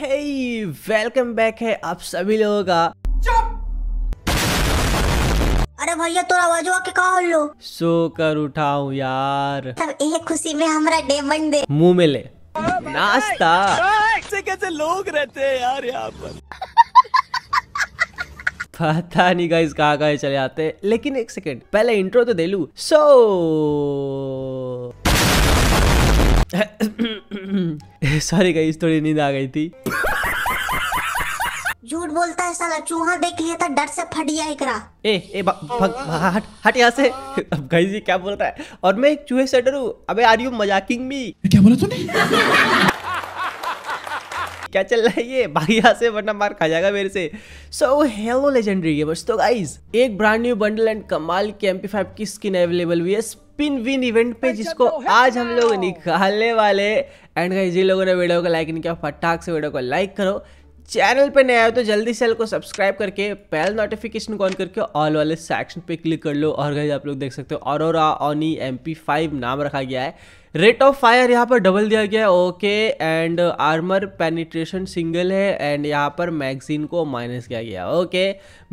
hey, welcome back है आप सभी लोगों का अरे भैया तो आवाज के कहा लो सो कर उठाऊ यार तब मतलब एक खुशी में हमारा डेमन दे मुंह में ले नाश्ता कैसे कैसे लोग रहते हैं यार यहाँ पर पता नहीं गाइस कहाँ कहाँ चले आते लेकिन एक सेकंड पहले इंट्रो तो दे लू सो so... सॉरी गई थोड़ी नींद आ गई थी झूठ बोलता है साला चूहा देख लिया था डर से फटिया गया इकरा ए ए हट हट यहाँ से अब गई क्या बोल रहा है और मैं एक चूहे से डरू अबे आर यू मजाकिंग मी क्या बोला तूने क्या चल रहा है ये भाई यहाँ से वरना मार खा जाएगा मेरे से सो हेलो लेजेंडरी गेमर्स तो गाइस एक ब्रांड न्यू बंडल एंड कमाल के एमपी फाइव की स्किन अवेलेबल हुई है स्पिन विन इवेंट पे जिसको आज हम लोग निकालने वाले एंड गाइस जिन लोगों ने वीडियो को लाइक नहीं किया फटाक से वीडियो को लाइक करो चैनल पे नया हो तो जल्दी चैनल को सब्सक्राइब करके पहल नोटिफिकेशन को ऑन करके ऑल वाले सेक्शन पे क्लिक कर लो और गाइज आप लोग देख सकते हो और ओनी एम पी फाइव नाम रखा गया है रेट ऑफ फायर यहाँ पर डबल दिया गया है okay and armour penetration single है एंड यहाँ पर मैगजीन को माइनस किया गया okay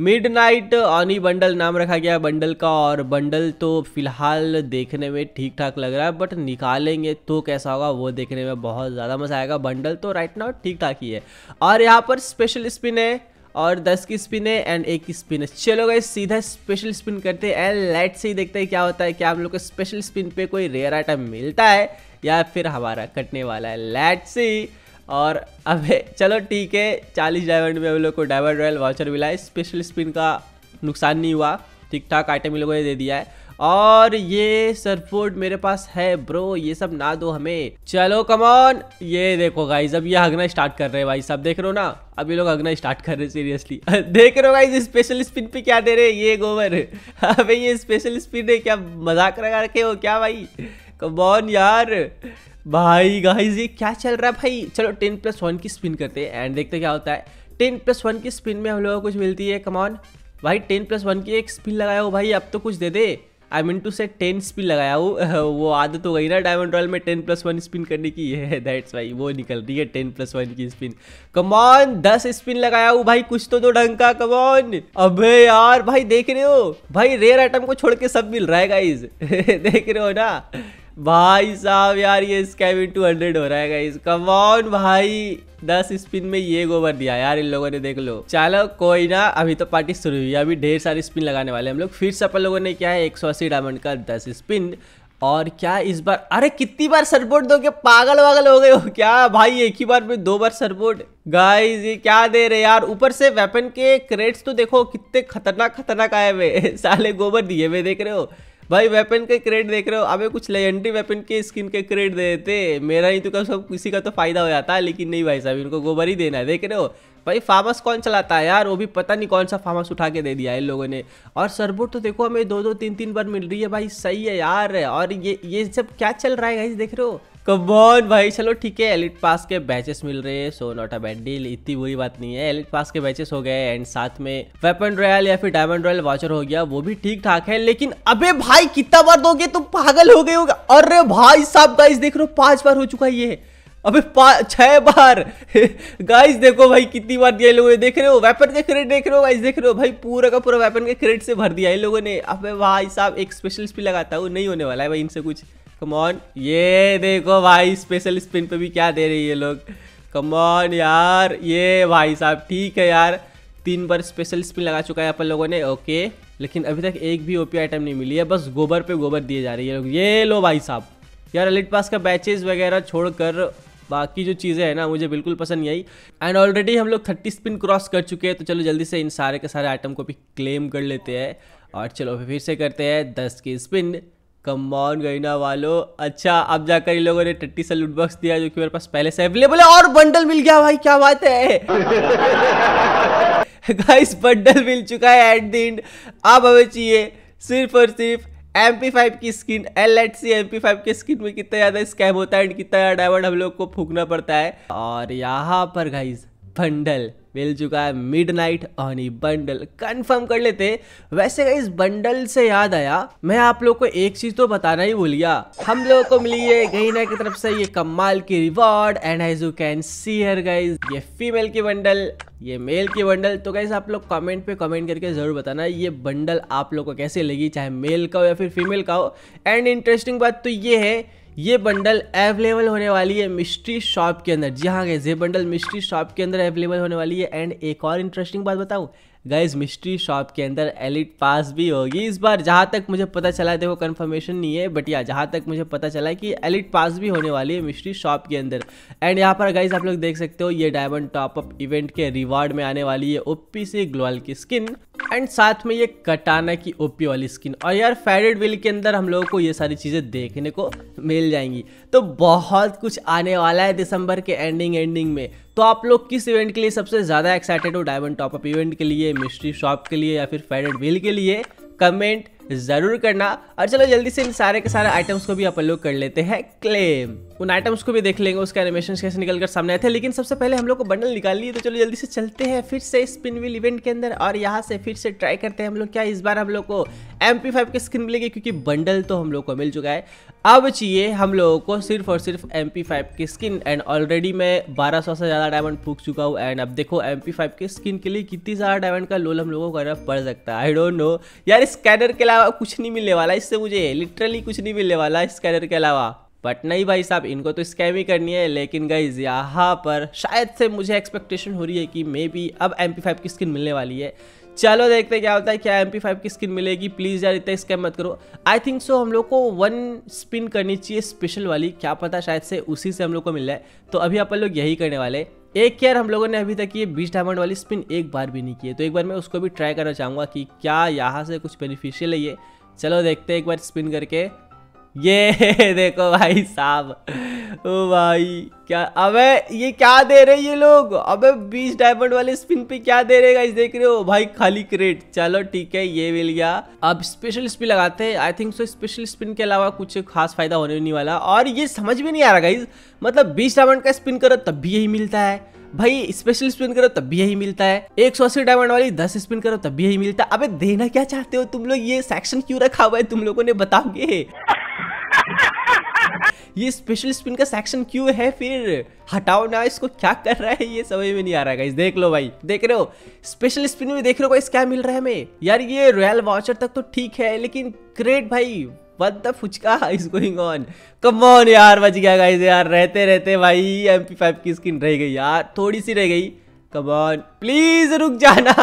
midnight Oni bundle नाम रखा गया बंडल का और बंडल तो फिलहाल देखने में ठीक ठाक लग रहा है बट निकालेंगे तो कैसा होगा वो देखने में बहुत ज़्यादा मज़ा आएगा बंडल तो राइट नाउ ठीक ठाक ही है और यहाँ पर स्पेशल स्पिन है और 10 की स्पिन है एंड एक की स्पिन है चलो गए सीधा स्पेशल स्पिन करते हैं एंड लाइट से ही देखते हैं क्या होता है क्या हम लोग को स्पेशल स्पिन पे कोई रेयर आइटम मिलता है या फिर हमारा कटने वाला है लाइट से ही और अब चलो ठीक है चालीस डायमंड में हम लोग को डायमंड रॉयल वाचर मिला है स्पेशल स्पिन का नुकसान नहीं हुआ ठीक ठाक आइटम इन लोगों ने दे दिया है और ये सरफोर्ड मेरे पास है ब्रो ये सब ना दो हमें चलो कमॉन ये देखो गाइज अब ये हगना स्टार्ट कर रहे हैं भाई सब देख रहे हो ना अब ये लोग हगना स्टार्ट कर रहे हैं सीरियसली देख रहे हो गाइज स्पेशल स्पिन पे क्या दे रहे ये गोबर अबे ये स्पेशल स्पिन है क्या मजाक लगा रखे हो क्या भाई कमॉन यार भाई गाइज ये क्या चल रहा है भाई चलो टेन प्लस वन की स्पिन करते हैं एंड देखते क्या होता है टेन प्लस वन की स्पिन में हम लोगों को कुछ मिलती है कमॉन भाई टेन प्लस वन की एक स्पिन लगाया हो भाई अब तो कुछ दे दे आई मीन टू से टेन स्पिन लगाया हूँ वो आदत हो गई ना डायमंड रॉयल में टेन प्लस वन स्पिन करने की है दैट्स भाई वो निकल रही है टेन प्लस वन की स्पिन कमॉन दस स्पिन लगाया हूँ भाई कुछ तो दो तो ढंग का कमॉन अबे यार भाई देख रहे हो भाई रेयर आइटम को छोड़ के सब मिल रहा है गाइज देख रहे हो ना भाई साहब यार ये स्कैमिंग टू हंड्रेड हो रहा है गाइस कम ऑन भाई दस स्पिन में ये गोबर दिया यार इन लोगों ने देख लो चलो कोई ना अभी तो पार्टी शुरू हुई है अभी ढेर सारे स्पिन लगाने वाले हम लोग फिर से अपन लोगों ने क्या है एक सौ अस्सी डायमंड का दस स्पिन और क्या इस बार अरे कितनी बार सरपोर्ट दोगे पागल वागल हो गए हो क्या भाई एक ही बार में दो बार सरपोर्ट गाइज ये क्या दे रहे यार ऊपर से वेपन के क्रेट्स तो देखो कितने खतरनाक खतरनाक आए हुए साले गोबर दिए हुए देख रहे हो भाई वेपन के क्रेड देख रहे हो अबे कुछ लेजेंडरी वेपन के स्किन के क्रेड दे देते मेरा ही तो कब सब किसी का तो फायदा हो जाता है लेकिन नहीं भाई साहब इनको गोबर ही देना है देख रहे हो भाई फार्मस कौन चलाता है यार वो भी पता नहीं कौन सा फार्मस उठा के दे दिया है इन लोगों ने और सर्वोट तो देखो हमें दो दो तीन तीन बार मिल रही है भाई सही है यार और ये ये सब क्या चल रहा है भाई देख रहे हो कबॉन भाई चलो ठीक है एलिट पास के बैचेस मिल रहे हैं so not a bad deal इतनी बुरी बात नहीं है एलिट पास के बैचेस हो गए एंड साथ में वेपन रॉयल या फिर डायमंड रॉयल वाचर हो गया वो भी ठीक ठाक है लेकिन अबे भाई कितना बार दोगे तुम तो पागल हो गए होगा अरे भाई साहब गाइस देख रहे हो पांच बार हो चुका ये अबे छह बार गाइस देखो भाई कितनी बार दिया लोगों ने देख रहे हो वेपन के क्रेडिट देख रहे हो गाइस देख रहे हो भाई पूरा का पूरा वेपन के क्रेडिट से भर दिया है लोगों ने अबे भाई साहब एक स्पेशलिस्ट भी लगाता हूँ नहीं होने वाला है भाई इनसे कुछ कमॉन ये देखो भाई स्पेशल स्पिन पे भी क्या दे रही है लोग कमॉन यार ये भाई साहब ठीक है यार तीन बार स्पेशल स्पिन लगा चुका है अपन लोगों ने ओके लेकिन अभी तक एक भी ओपी आइटम नहीं मिली है बस गोबर पे गोबर दिए जा रही है लोग ये लो भाई साहब यार अलिट पास का बैचेज वगैरह छोड़कर बाकी जो चीज़ें हैं ना मुझे बिल्कुल पसंद नहीं आई एंड ऑलरेडी हम लोग थर्टी स्पिन क्रॉस कर चुके हैं तो चलो जल्दी से इन सारे के सारे आइटम को भी क्लेम कर लेते हैं और चलो फिर से करते हैं दस की स्पिन कम्बाउन गईना वालो अच्छा अब जाकर इन लोगों ने टट्टी सा लूट बॉक्स दिया जो कि मेरे पास पहले से अवेलेबल है और बंडल मिल गया भाई क्या बात है गाइस बंडल मिल चुका है एट द एंड अब हमें चाहिए सिर्फ और सिर्फ एम पी फाइव की skin let's see M P five की स्किन में कितना ज़्यादा स्कैम होता है एंड कितना डायमंड हम लोग को फूकना पड़ता है और यहाँ पर गाइज बंडल मिल चुका है midnight Oni bundle confirm कर लेते वैसे इस बंडल से याद आया मैं आप लोग को एक चीज तो बताना ही भूल गया हम लोगों को मिली है गईना की तरफ से ये कमाल की reward and as you can see here guys ये फीमेल की बंडल ये मेल की बंडल तो कैसे आप लोग कमेंट पे कमेंट करके जरूर बताना ये बंडल आप लोग को कैसे लगी चाहे मेल का हो या फिर फीमेल का हो एंड इंटरेस्टिंग बात तो ये है ये बंडल अवेलेबल होने वाली है मिस्ट्री शॉप के अंदर जी हाँ गए ये बंडल मिस्ट्री शॉप के अंदर अवेलेबल होने वाली है एंड एक और इंटरेस्टिंग बात बताऊँ गाइज मिस्ट्री शॉप के अंदर एलिट पास भी होगी इस बार जहाँ तक मुझे पता चला है देखो कन्फर्मेशन नहीं है बट या जहाँ तक मुझे पता चला है कि एलिट पास भी होने वाली है मिस्ट्री शॉप के अंदर एंड यहाँ पर गाइज आप लोग देख सकते हो ये डायमंड टॉपअप इवेंट के रिवार्ड में आने वाली है ओपी से ग्लोअल की स्किन एंड साथ में ये कटाना की ओपी वाली स्किन और यार फेडेड विल के अंदर हम लोगों को ये सारी चीज़ें देखने को मिल जाएंगी तो बहुत कुछ आने वाला है दिसंबर के एंडिंग एंडिंग में तो आप लोग किस इवेंट के लिए सबसे ज़्यादा एक्साइटेड हो डायमंड टॉपअप इवेंट के लिए मिस्ट्री शॉप के लिए या फिर फेडेड व्हील के लिए कमेंट ज़रूर करना और चलो जल्दी से इन सारे के सारे आइटम्स को भी अपन लोग कर लेते हैं क्लेम उन आइटम्स को भी देख लेंगे उसके एनिमेशन कैसे निकल कर सामने आए थे लेकिन सबसे पहले हम लोग को बंडल निकाल लिए तो चलो जल्दी से चलते हैं फिर से स्पिन व्हील इवेंट के अंदर और यहाँ से फिर से ट्राई करते हैं हम लोग क्या इस बार हम लोग को एम पी फाइव की स्किन मिलेगी क्योंकि बंडल तो हम लोग को मिल चुका है अब चाहिए हम लोगों को सिर्फ और सिर्फ एम पी फाइव की स्किन एंड ऑलरेडी मैं बारह सौ से ज़्यादा डायमंड फूक चुका हूँ एंड अब देखो एम पी फाइव की स्किन के लिए कितनी ज़्यादा डायमंड का लोल हम लोगों को करना पड़ सकता है आई डोंट नो यार स्कैनर के अलावा कुछ नहीं मिलने वाला इससे मुझे लिटरली कुछ नहीं मिलने वाला स्कैनर के अलावा बट नहीं भाई साहब इनको तो स्कैम ही करनी है लेकिन गई यहाँ पर शायद से मुझे एक्सपेक्टेशन हो रही है कि मे बी अब एम की स्किन मिलने वाली है चलो देखते हैं क्या होता है क्या एम पी फाइव की स्किन मिलेगी प्लीज़ यार इतना स्कैम मत करो आई थिंक सो हम लोग को वन स्पिन करनी चाहिए स्पेशल वाली क्या पता शायद से उसी से हम लोग को मिल रहा है तो अभी अपन लोग यही करने वाले एक केयर हम लोगों ने अभी तक ये बीस डायमंड वाली स्पिन एक बार भी नहीं की है तो एक बार मैं उसको भी ट्राई करना चाहूँगा कि क्या यहाँ से कुछ बेनिफिशियल है ये चलो देखते हैं एक बार स्पिन करके ये देखो भाई साहब ओ भाई क्या अबे ये क्या दे रहे ये लोग अबे 20 डायमंड वाले स्पिन पे क्या दे रहे गाइस देख रहे हो भाई खाली क्रेट चलो ठीक है ये मिल गया अब स्पेशल स्पिन लगाते हैं I think so special spin के अलावा कुछ खास फायदा होने नहीं वाला और ये समझ में नहीं आ रहा गाइज मतलब बीस डायमंड का स्पिन करो तब भी यही मिलता है भाई स्पेशल स्पिन करो तब भी यही मिलता है एक सौ अस्सी डायमंड वाली दस स्पिन करो तब भी यही मिलता है अबे देना क्या चाहते हो तुम लोग ये सेक्शन क्यों रखा हुआ है तुम लोगों ने बताओगे ये स्पेशल स्पिन का सेक्शन क्यों है फिर हटाओ ना इसको क्या कर रहा है ये समझ में नहीं आ रहा है देख लो भाई देख रहे हो स्पेशल स्पिन में देख रहे हो गाइस क्या मिल रहा है हमें यार ये रॉयल वाउचर तक तो ठीक है लेकिन ग्रेट भाई What the fuchka is going on? यार बच गया गाइस यार रहते रहते भाई एम फाइव की स्किन रह गई यार थोड़ी सी रह गई कमॉन प्लीज रुक जाना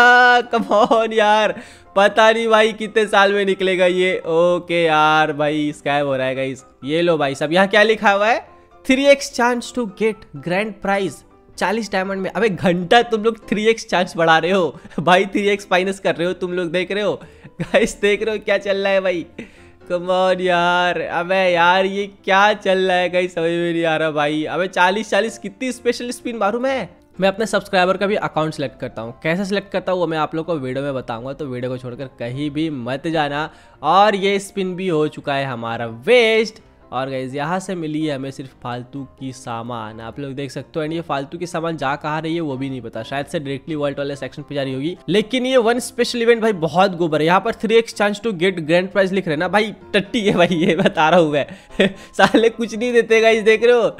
कमॉन यार पता नहीं भाई कितने साल में निकलेगा ये ओके यार भाई स्कैम हो रहा है गाइस ये लो भाई सब यहाँ क्या लिखा हुआ है three X chance to get grand prize चालीस डायमंड में अबे घंटा तुम लोग थ्री एक्स चांस बढ़ा रहे हो भाई थ्री एक्स माइनस कर रहे हो तुम लोग देख रहे हो गाइस देख रहे हो क्या चल रहा है भाई कमौर यार अबे यार ये क्या चल रहा है गाइस समझ में नहीं आ रहा भाई अबे चालीस चालीस कितनी स्पेशल स्पिन मारू मैं मैं अपने सब्सक्राइबर का भी अकाउंट सेलेक्ट करता हूँ कैसे सेलेक्ट करता हूँ वो मैं आप लोग को वीडियो में बताऊँगा तो वीडियो को छोड़कर कहीं भी मत जाना और ये स्पिन भी हो चुका है हमारा वेस्ट और गैस यहाँ से मिली है हमें सिर्फ फालतू की सामान आप लोग देख सकते हो एंड ये फालतू की सामान जा कहाँ रही है वो भी नहीं पता शायद से डायरेक्टली वर्ल्ड वाले सेक्शन पे जा रही होगी लेकिन ये वन स्पेशल इवेंट भाई बहुत गोबर है यहाँ पर three X chance to get grand prize लिख रहे ना भाई टट्टी है भाई ये बता रहा हूँ मैं साले कुछ नहीं देते गाइज देख रहे हो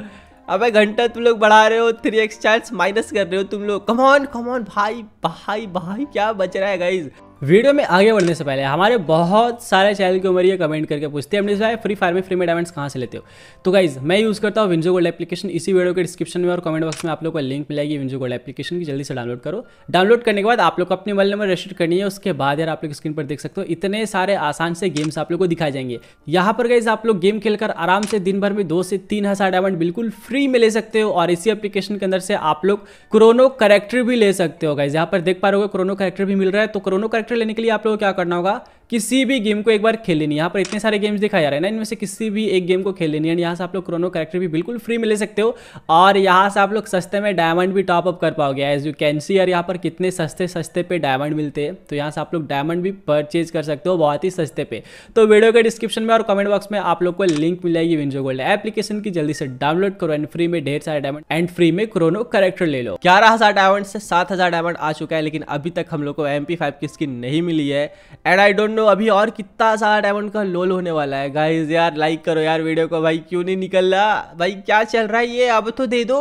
अबे घंटा तुम लोग बढ़ा रहे हो थ्री एक्स चार्ज माइनस कर रहे हो तुम लोग कमॉन कमॉन भाई भाई भाई क्या बच रहा है गाइज वीडियो में आगे बढ़ने से पहले हमारे बहुत सारे चैनल के उम्र ये कमेंट करके पूछते हैं अपने फ्री फायर में फ्री में डायमंड्स कहाँ से लेते हो तो गाइज मैं यूज़ करता हूँ विंजो गोल्ड एप्लीकेशन इसी वीडियो के डिस्क्रिप्शन में और कमेंट बॉक्स में आप लोग को लिंक मिलेगी विंजो गोल्ड एप्लीकेशन की जल्दी से डाउनलोड करो डाउनलोड करने के बाद आप लोग को अपने मोबाइल नंबर रजिस्टर करनी है उसके बाद यार आप लोग स्क्रीन पर देख सकते हो इतने सारे आसान से गेम्स आप लोग को दिखाए जाएंगे यहाँ पर गाइज आप लोग गेम खेलकर आराम से दिन भर में दो से तीन हज़ार डायमंड बिल्कुल फ्री में ले सकते हो और इसी एप्लीकेशन के अंदर से आप लोग क्रोनो करेक्टर भी ले सकते हो गाइज यहाँ पर देख पा रहे हो क्रोनो करेक्टर भी मिल रहा है तो क्रोनो करेक्टर लेने के लिए आप लोगों को क्या करना होगा किसी भी गेम को एक बार खेल लेनी यहाँ पर इतने सारे गेम्स दिखाए जा रहे हैं ना इनमें से किसी भी एक गेम को खेल लेनी है यहाँ से आप लोग क्रोनो करेक्टर भी बिल्कुल फ्री में ले सकते हो और यहाँ से आप लोग सस्ते में डायमंड भी टॉप अप कर पाओगे एज यू कैन सी यार यहाँ पर कितने सस्ते सस्ते पे डायमंड मिलते हैं तो यहाँ से आप लोग डायमंड भी परचेज कर सकते हो बहुत ही सस्ते पे तो वीडियो के डिस्क्रिप्शन में और कमेंट बॉक्स में आप लोग को लिंक मिल जाएगी विंजो गोल्ड एप्लीकेशन की जल्दी से डाउनलोड करो एंड फ्री में ढेर सारे डायमंड एंड फ्री में क्रोनो करेक्टर ले लो ग्यारह हजार डायमंड से सात हजार डायमंड आ चुका है लेकिन अभी तक हम लोग को एम पी फाइव की स्किन नहीं मिली है एंड आई डोंट नो अभी और कितना सारा डायमंड का लोल होने वाला है गाइज यार लाइक करो यार वीडियो को भाई क्यों नहीं निकल रहा भाई क्या चल रहा है ये अब तो दे दो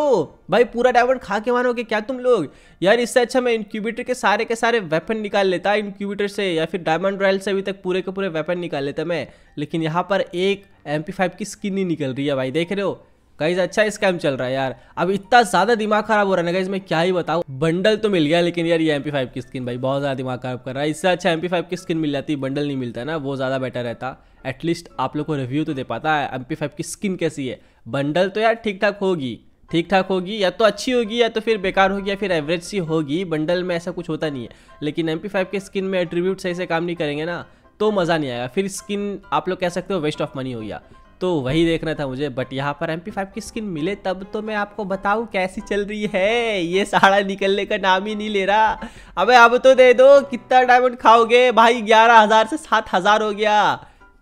भाई पूरा डायमंड खा के मानोगे क्या तुम लोग यार इससे अच्छा मैं इनक्यूबेटर के सारे के सारे वेपन निकाल लेता इनक्यूबेटर से या फिर डायमंड रॉयल से अभी तक पूरे के पूरे वेपन निकाल लेता मैं लेकिन यहाँ पर एक एम की स्किन ही निकल रही है भाई देख रहे हो गाइज अच्छा स्कैम चल रहा है यार अब इतना ज़्यादा दिमाग खराब हो रहा है ना गाइज मैं क्या ही बताऊँ बंडल तो मिल गया लेकिन यार ये एम फाइव की स्किन भाई बहुत ज़्यादा दिमाग खराब कर रहा है इससे अच्छा एम फाइव की स्किन मिल जाती बंडल नहीं मिलता ना वो ज़्यादा बेटर रहता एटलीस्ट आप लोग को रिव्यू तो दे पाता है एम फाइव की स्किन कैसी है बंडल तो यार ठीक ठाक होगी ठीक ठाक होगी या तो अच्छी होगी या तो फिर बेकार होगी या फिर एवरेज सी होगी बंडल में ऐसा कुछ होता नहीं है लेकिन एम फाइव के स्किन में एट्रीब्यूट सही से काम नहीं करेंगे ना तो मज़ा नहीं आएगा फिर स्किन आप लोग कह सकते हो वेस्ट ऑफ मनी हो गया तो वही देखना था मुझे बट यहाँ पर एम की स्किन मिले तब तो मैं आपको बताऊँ कैसी चल रही है ये साड़ा निकलने का नाम ही नहीं ले रहा अबे अब तो दे दो कितना डायमंड खाओगे भाई ग्यारह हज़ार से सात हज़ार हो गया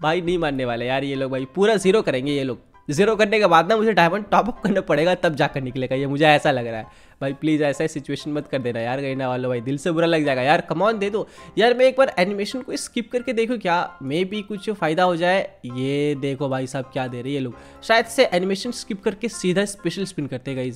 भाई नहीं मानने वाले यार ये लोग भाई पूरा ज़ीरो करेंगे ये लोग जीरो करने के बाद ना मुझे डायमंड टॉपअप करना पड़ेगा तब जाकर निकलेगा ये मुझे ऐसा लग रहा है भाई प्लीज़ ऐसा सिचुएशन मत कर देना यार गई ना वालो भाई दिल से बुरा लग जाएगा यार कमॉन दे दो यार मैं एक बार एनिमेशन को स्किप करके देखूँ क्या मे भी कुछ फ़ायदा हो जाए ये देखो भाई साहब क्या दे रहे ये लोग शायद से एनिमेशन स्किप करके सीधा स्पेशल स्पिन करते गई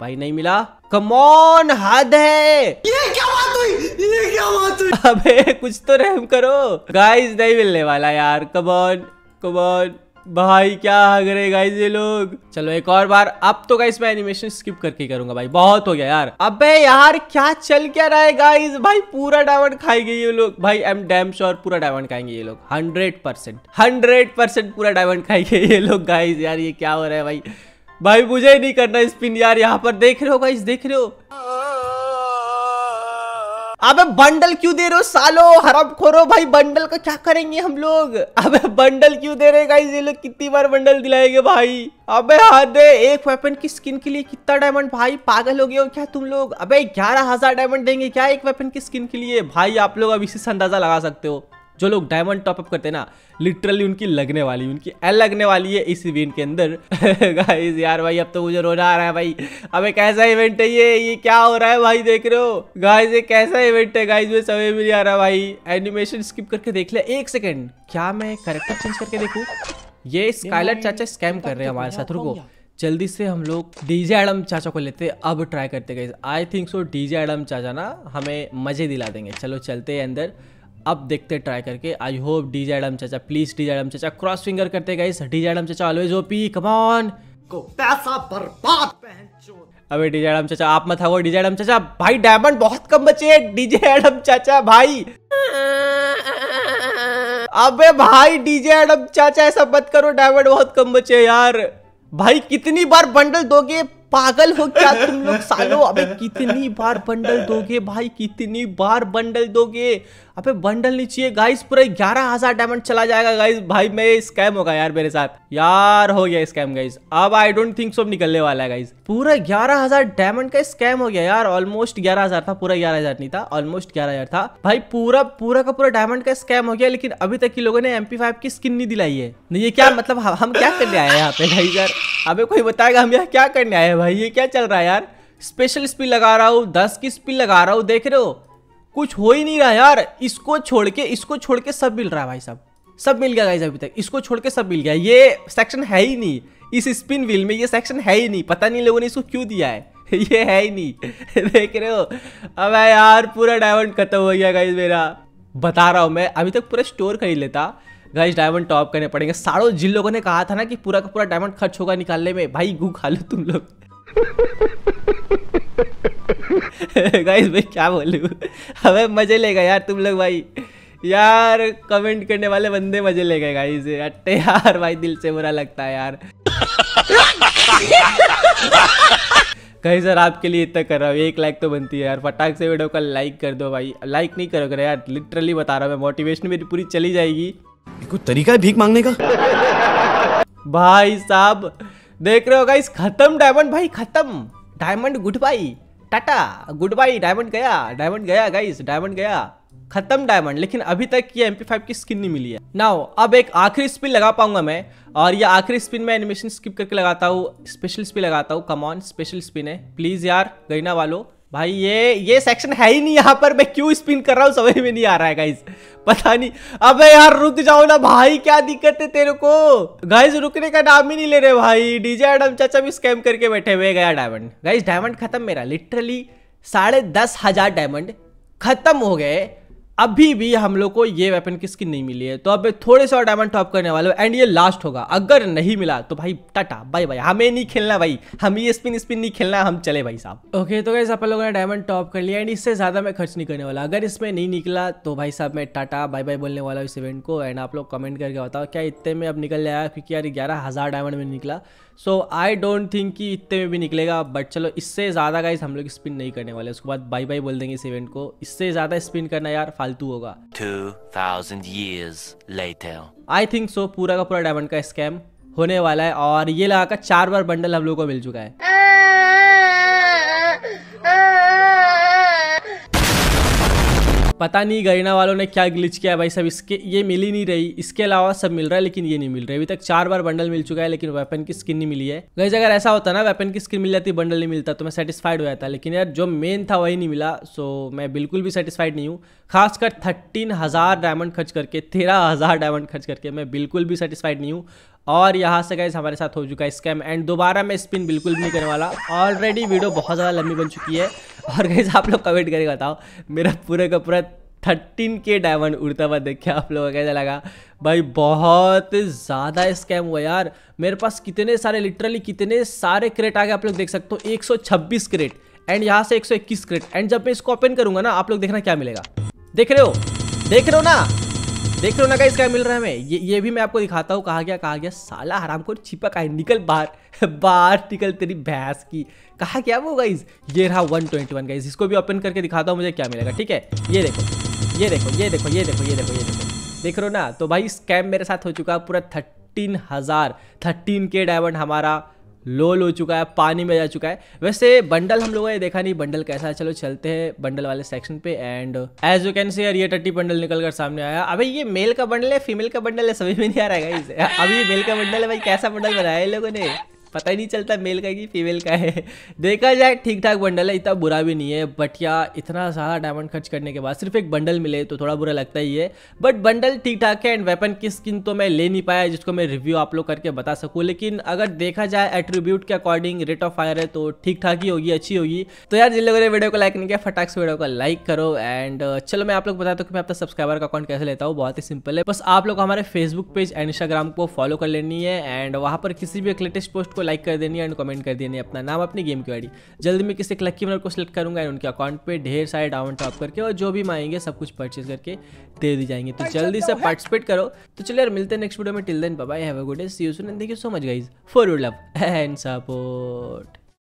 भाई नहीं मिला कमॉन हद है ये क्या बात हुई ये क्या बात हुई अबे कुछ तो रहम करो गाइस नहीं मिलने वाला यार कमॉन कमॉन भाई क्या हग रहे गाइस ये लोग चलो एक और बार अब तो गाइस मैं एनिमेशन स्किप करके करूंगा भाई बहुत हो गया यार अबे यार क्या चल क्या रहा है गाइस भाई पूरा डायमंड खाएंगे ये लोग भाई आई एम डैम श्योर पूरा डायमंड खाएंगे ये लोग हंड्रेड परसेंट हंड्रेड परसेंट पूरा डायमंड खाएंगे ये लोग गाइज यार ये क्या हो रहा है भाई भाई मुझे नहीं करना स्पिन यार यहाँ पर देख रहे हो गाइस देख रहे हो अबे बंडल क्यों दे रहे हो सालो हरम खोरो भाई बंडल का क्या करेंगे हम लोग अबे बंडल क्यों दे रहे गाइस ये लोग कितनी बार बंडल दिलाएंगे भाई अबे हाँ हद एक वेपन की स्किन के लिए कितना डायमंड भाई पागल हो गए हो क्या तुम लोग अबे ग्यारह हजार डायमंड देंगे क्या एक वेपन की स्किन के लिए भाई आप लोग अब इसी से अंदाजा लगा सकते हो जो लोग डायमंड टॉपअप करते हैं ना लिटरली उनकी लगने वाली उनकी एल लगने वाली है इस इवेंट के अंदर गाइस यार भाई अब तो मुझे रोना आ रहा है भाई अब एक ऐसा इवेंट है ये ये क्या हो रहा है भाई देख रहे हो गाइस एक कैसा इवेंट है गाइस में समय भी नहीं आ रहा भाई एनिमेशन स्किप करके देख लिया एक सेकेंड क्या मैं करेक्टर चेंज करके देखू ये स्काइलर चाचा स्कैम कर रहे हैं हमारे साथ रुको जल्दी से हम लोग डीजे एडम चाचा को लेते अब ट्राई करते गए I think so DJ Adam चाचा ना हमें मज़े दिला देंगे चलो चलते हैं अंदर अब देखते ट्राई करके I hope D Z M चाचा प्लीज डी जेड एम चाचा क्रॉस फिंगर करते गाइस डी जेड एम चाचा ऑलवेज ओपी कम ऑन को पैसा बर्बाद पहन अबे डीजे एडम चाचा आप मत हगो डीजे एडम चाचा भाई डायमंड बहुत कम बचे हैं डीजे एडम चाचा भाई अबे भाई डीजे एडम चाचा ऐसा मत करो डायमंड बहुत कम बचे हैं यार भाई कितनी बार बंडल दोगे पागल हो क्या तुम लोग सालो अबे कितनी बार बंडल दोगे भाई कितनी बार बंडल दोगे अबे बंडल नहीं चाहिए गाइस पूरा ग्यारह हजार डायमंड चला जाएगा गाइस भाई मैं स्कैम होगा यार मेरे साथ यार हो गया स्कैम गाइस अब आई डोंट थिंक सो निकलने वाला है गाइस पूरा ग्यारह हजार डायमंड का स्कैम हो गया यार ऑलमोस्ट ग्यारह हजार था पूरा ग्यारह हजार नहीं था ऑलमोस्ट ग्यारह हजार था भाई पूरा पूरा का पूरा डायमंड का स्कैम हो गया लेकिन अभी तक की लोगों ने एमपी फाइव की स्किन नहीं दिलाई है नहीं ये क्या मतलब हम क्या करने आए यहाँ पे भाई यार अबे कोई बताएगा हम यहाँ क्या करने आए हैं भाई ये क्या चल रहा है यार स्पेशल स्पीड लगा रहा हूँ दस की स्पीड लगा रहा हूँ देख रहे हो कुछ हो ही नहीं रहा यार इसको छोड़ के इसको छोड़ के सब मिल रहा है भाई साहब सब मिल गया गाइज अभी तक इसको छोड़ के सब मिल गया ये सेक्शन है ही नहीं इस स्पिन व्हील में ये सेक्शन है ही नहीं पता नहीं लोगों ने इसको क्यों दिया है ये है ही नहीं देख रहे हो अब यार पूरा डायमंड खत्म हो गया गाइज मेरा बता रहा हूँ मैं अभी तक पूरा स्टोर खरीद लेता गाइस डायमंड टॉप करने पड़ेंगे सारों जिन लोगों ने कहा था ना कि पूरा का पूरा डायमंड खर्च होगा निकालने में भाई गु खा लो तुम लोग गाइस मैं क्या बोलूँ हमें मज़े ले गए यार तुम लोग भाई यार कमेंट करने वाले बंदे मज़े ले गए गाइस अट्टे यार भाई दिल से बुरा लगता है यार कहीं सर आपके लिए इतना कर रहा हूँ एक लाइक तो बनती है यार फटाक से वीडियो का लाइक कर दो भाई लाइक नहीं करोगे यार लिटरली बता रहा हूँ मोटिवेशन मेरी पूरी चली जाएगी कोई तरीका है भीख मांगने का भाई साहब देख रहे हो गाइस खत्म डायमंड भाई खत्म diamond goodbye tata goodbye diamond गया डायमंड गया गाइस डायमंड गया खत्म डायमंड लेकिन अभी तक ये एम फाइव की स्किन नहीं मिली है नाउ अब एक आखिरी स्पिन लगा पाऊंगा मैं और ये आखिरी स्पिन मैं एनिमेशन स्किप करके लगाता हूँ स्पेशल स्पिन लगाता हूँ कमॉन स्पेशल स्पिन है प्लीज़ यार गईना वालों भाई ये ये सेक्शन है ही नहीं यहाँ पर मैं क्यों स्पिन कर रहा हूँ समझ में नहीं आ रहा है गाइज पता नहीं अबे यार रुक जाओ ना भाई क्या दिक्कत है तेरे को गाइज रुकने का नाम ही नहीं ले रहे भाई डीजे एडम चाचा भी स्कैम करके बैठे हुए गया डायमंड गाइज डायमंड खत्म मेरा लिटरली साढ़े दस हजार डायमंड खत्म हो गए अभी भी हम लोग को ये वेपन की स्किन नहीं मिली है तो अब थोड़े से और डायमंड टॉप करने वाले एंड ये लास्ट होगा अगर नहीं मिला तो भाई टाटा बाय बाय हमें नहीं खेलना भाई हम ये स्पिन स्पिन नहीं खेलना हम चले भाई साहब ओके तो कैसे आप लोगों ने डायमंड टॉप कर लिया एंड इससे ज़्यादा मैं खर्च नहीं करने वाला अगर इसमें नहीं निकला तो भाई साहब मैं टाटा बाय बाय बोलने वाला इस इवेंट को एंड आप लोग कमेंट करके बताओ क्या इतने में अब निकल जाएगा क्योंकि यार ग्यारह डायमंड में निकला सो आई डोंट थिंक कि इतने में भी निकलेगा बट चलो इससे ज़्यादा गाइज हम लोग स्पिन नहीं करने वाले उसके बाद बाई बाई बोल देंगे इस इवेंट को इससे ज़्यादा स्पिन करना यार फालतू होगा आई थिंक सो पूरा का पूरा डायमंड का स्कैम होने वाला है और ये लगा का चार बार बंडल हम लोग को मिल चुका है पता नहीं गरीना वालों ने क्या ग्लिच किया भाई सब इसके ये मिल ही नहीं रही इसके अलावा सब मिल रहा है लेकिन ये नहीं मिल रहा अभी तक चार बार बंडल मिल चुका है लेकिन वेपन की स्किन नहीं मिली है गैस अगर ऐसा होता ना वेपन की स्किन मिल जाती बंडल नहीं मिलता तो मैं सेटिस्फाइड हो जाता लेकिन यार जो मेन था वही नहीं मिला सो मैं बिल्कुल भी सेटिस्फाइड नहीं हूँ खासकर थर्टीन हज़ार डायमंड खर्च करके तेरह हज़ार डायमंड खर्च करके मैं बिल्कुल भी सेटिस्फाइड नहीं हूँ और यहाँ से गाइज हमारे साथ हो चुका है स्कैम एंड दोबारा मैं स्पिन बिल्कुल भी नहीं करने वाला ऑलरेडी वीडियो बहुत ज़्यादा लंबी बन चुकी है और गाइज आप लोग कमेंट करके बताओ मेरा पूरे का पूरा थर्टीन के डायमंड उड़ता हुआ देखे आप लोगों का कैसा लगा भाई बहुत ज़्यादा स्कैम हुआ यार मेरे पास कितने सारे लिटरली कितने सारे क्रेट आ गए आप लोग देख सकते हो छब्बीस क्रेट एंड यहाँ से इक्कीस क्रेट एंड जब मैं इसको ओपन करूंगा ना आप लोग देखना क्या मिलेगा देख रहे हो देख रहे हो ना देख लो ना गाइस क्या मिल रहा है हमें ये ये भी मैं आपको दिखाता हूँ कहा गया कहा गया साला हराम को छिपक आए निकल बाहर बाहर निकल तेरी भैंस की कहा क्या वो गाइस ये रहा 121 गाइज इसको भी ओपन करके दिखाता हूँ मुझे क्या मिलेगा ठीक है ये देखो ये देखो ये देखो ये देखो ये देखो ये देखो देख रहे ना तो भाई स्कैम मेरे साथ हो चुका पूरा थर्टीन हज़ार थर्टीन के डायमंड हमारा लोल हो चुका है पानी में जा चुका है वैसे बंडल हम लोगों ने देखा नहीं बंडल कैसा है चलो चलते हैं बंडल वाले सेक्शन पे and as you can see यार ये टट्टी बंडल निकल कर सामने आया अबे ये मेल का बंडल है फीमेल का बंडल है सभी में नहीं आ रहा है इसे अभी ये मेल का बंडल है भाई कैसा बंडल बनाया है लोगों ने पता ही नहीं चलता मेल का कि फीमेल का है देखा जाए ठीक ठाक बंडल है इतना बुरा भी नहीं है बट या इतना सारा डायमंड खर्च करने के बाद सिर्फ एक बंडल मिले तो थोड़ा बुरा लगता ही है बट बंडल ठीक ठाक है एंड वेपन की स्किन तो मैं ले नहीं पाया जिसको मैं रिव्यू आप लोग करके बता सकूँ लेकिन अगर देखा जाए एट्रीब्यूट के अकॉर्डिंग रेट ऑफ फायर है तो ठीक ठाक ही होगी अच्छी होगी तो यार जिन लोगों ने वीडियो को लाइक नहीं किया फटाक से वीडियो को लाइक करो एंड चलो मैं आप लोग बताता हूँ कि मैं अपना सब्सक्राइबर का अकाउंट कैसे लेता हूँ बहुत ही सिंपल है बस आप लोग हमारे फेसबुक पेज एंड इंस्टाग्राम को फॉलो कर लेनी है एंड वहाँ पर किसी भी एक लेटेस्ट पोस्ट को लाइक कर देनी एंड कमेंट कर देनी अपना नाम अपनी गेम की आईडी जल्दी मैं किसी एक लक्की को सिलेक्ट करूंगा एंड उनके अकाउंट पर ढेर सारे डाउन टॉप करके और जो भी मांगेंगे सब कुछ परचेज करके दे दी जाएंगे तो जल्दी से पार्टिसिपेट तो करो तो चलिए यार मिलते हैं नेक्स्ट वीडियो में till then bye have a good day see you soon and thank you so much guys for your love and support